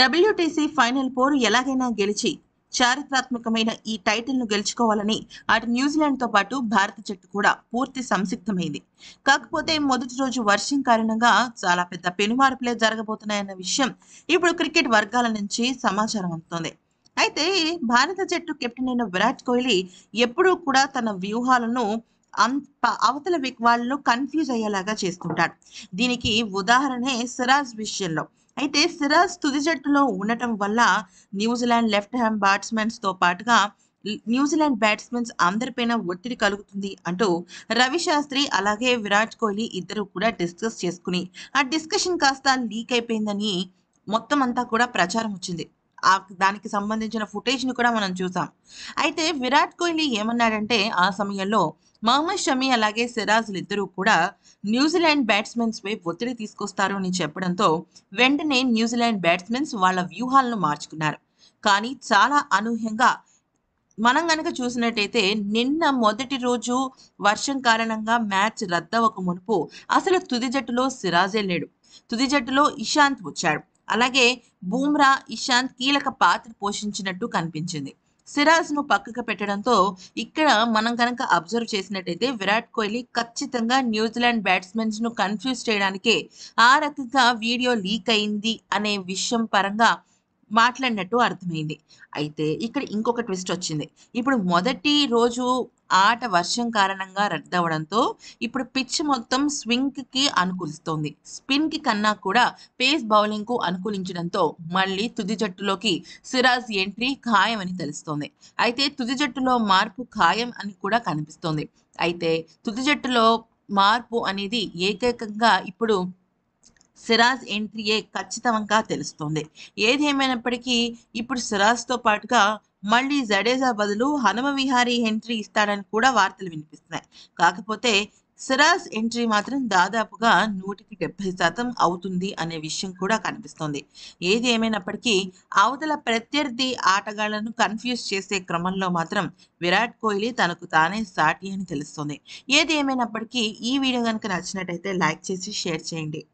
WTC final పోరు ఎలాగైనా గెలిచి చారిత్రాత్మకమైన ఈ టైటిల్ను గెలుచుకోవాలని అటు న్యూజిలాండ్తో పాటు భారత జట్టు కూడా పూర్తి సంసిద్ధమైంది కాకపోతే మొదటి రోజు వర్షం కారణంగా చాలా పెద్ద పెనుమార్పులే జరగబోతున్నాయన్న విషయం ఇప్పుడు క్రికెట్ వర్గాల నుంచి సమాచారం అందుతోంది అయితే భారత జట్టు కెప్టెన్ అయిన విరాట్ కోహ్లీ ఎప్పుడూ కూడా తన వ్యూహాలను అంత అవతల వాళ్ళను కన్ఫ్యూజ్ అయ్యేలాగా చేసుకుంటాడు దీనికి ఉదాహరణే సిరాజ్ విషయంలో అయితే సిరాజ్ తుది జట్టులో ఉండటం వల్ల న్యూజిలాండ్ లెఫ్ట్ హ్యాండ్ బ్యాట్స్మెన్స్తో పాటుగా న్యూజిలాండ్ బ్యాట్స్మెన్స్ అందరిపైన ఒత్తిడి కలుగుతుంది అంటూ రవిశాస్త్రి అలాగే విరాట్ కోహ్లీ ఇద్దరు కూడా డిస్కస్ చేసుకుని ఆ డిస్కషన్ కాస్త లీక్ అయిపోయిందని మొత్తం అంతా కూడా ప్రచారం వచ్చింది ఆ దానికి సంబంధించిన ఫుటేజ్ని కూడా మనం చూసాం అయితే విరాట్ కోహ్లీ ఏమన్నాడంటే ఆ సమయంలో మహమ్మద్ షమి అలాగే సిరాజ్లు ఇద్దరూ కూడా న్యూజిలాండ్ బ్యాట్స్మెన్స్ వైపు ఒత్తిడి తీసుకొస్తారు అని చెప్పడంతో వెంటనే న్యూజిలాండ్ బ్యాట్స్మెన్స్ వాళ్ళ వ్యూహాలను మార్చుకున్నారు కానీ చాలా అనూహ్యంగా మనం కనుక చూసినట్టయితే నిన్న మొదటి రోజు వర్షం కారణంగా మ్యాచ్ రద్దవక మునుపు అసలు తుది జట్టులో సిరాజే లేడు తుది జట్టులో ఇషాంత్ వచ్చాడు అలాగే బూమ్రా ఇషాంత్ కీలక పాత్ర పోషించినట్టు కనిపించింది సిరాజ్ను పక్కకు పెట్టడంతో ఇక్కడ మనం కనుక అబ్జర్వ్ చేసినట్టయితే విరాట్ కోహ్లీ ఖచ్చితంగా న్యూజిలాండ్ బ్యాట్స్మెన్స్ను కన్ఫ్యూజ్ చేయడానికే ఆ రకంగా వీడియో లీక్ అయింది అనే విషయం పరంగా మాట్లాడినట్టు అర్థమైంది అయితే ఇక్కడ ఇంకొక ట్విస్ట్ వచ్చింది ఇప్పుడు మొదటి రోజు ఆట వర్షం కారణంగా రద్దవడంతో ఇప్పుడు పిచ్ మొత్తం స్వింగ్కి అనుకూలిస్తోంది స్పిన్కి కన్నా కూడా పేస్ బౌలింగ్కు అనుకూలించడంతో మళ్ళీ తుది జట్టులోకి సిరాజ్ ఎంట్రీ ఖాయం అని తెలుస్తోంది అయితే తుది జట్టులో మార్పు ఖాయం అని కూడా కనిపిస్తోంది అయితే తుది జట్టులో మార్పు అనేది ఏకైకంగా ఇప్పుడు సిరాజ్ ఎంట్రీయే ఖచ్చితంగా తెలుస్తోంది ఏదేమైనప్పటికీ ఇప్పుడు సిరాజ్తో పాటుగా మళ్ళీ జడేజా బదులు హనుమ విహారీ ఎంట్రీ ఇస్తాడని కూడా వార్తలు వినిపిస్తున్నాయి కాకపోతే సిరాజ్ ఎంట్రీ మాత్రం దాదాపుగా నూటికి డెబ్బై శాతం అవుతుంది అనే విషయం కూడా కనిపిస్తోంది ఏది ఏమైనప్పటికీ అవతల ప్రత్యర్థి ఆటగాళ్లను కన్ఫ్యూజ్ చేసే క్రమంలో మాత్రం విరాట్ కోహ్లీ తనకు తానే సాటి అని తెలుస్తుంది ఏది ఏమైనప్పటికీ ఈ వీడియో కనుక నచ్చినట్టయితే లైక్ చేసి షేర్ చేయండి